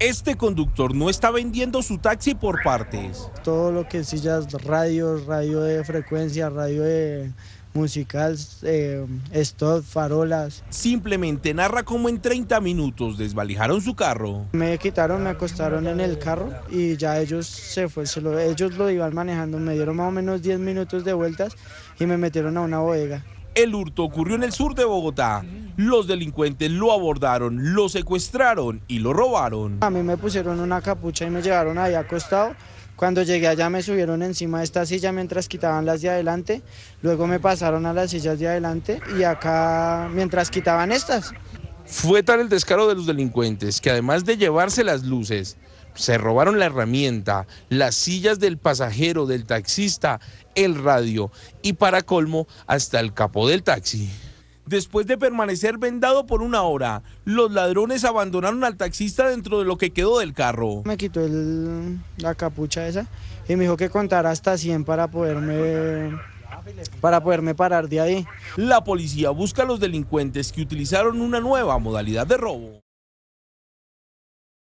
este conductor no está vendiendo su taxi por partes. Todo lo que sillas, radios, radio de frecuencia, radio de musical, eh, stop, farolas. Simplemente narra cómo en 30 minutos desvalijaron su carro. Me quitaron, me acostaron en el carro y ya ellos se fue, ellos lo iban manejando. Me dieron más o menos 10 minutos de vueltas y me metieron a una bodega. El hurto ocurrió en el sur de Bogotá los delincuentes lo abordaron, lo secuestraron y lo robaron. A mí me pusieron una capucha y me llevaron ahí acostado. Cuando llegué allá me subieron encima de esta silla mientras quitaban las de adelante, luego me pasaron a las sillas de adelante y acá mientras quitaban estas. Fue tal el descaro de los delincuentes que además de llevarse las luces, se robaron la herramienta, las sillas del pasajero, del taxista, el radio y para colmo hasta el capó del taxi. Después de permanecer vendado por una hora, los ladrones abandonaron al taxista dentro de lo que quedó del carro. Me quitó la capucha esa y me dijo que contara hasta 100 para poderme para poderme parar de ahí. La policía busca a los delincuentes que utilizaron una nueva modalidad de robo.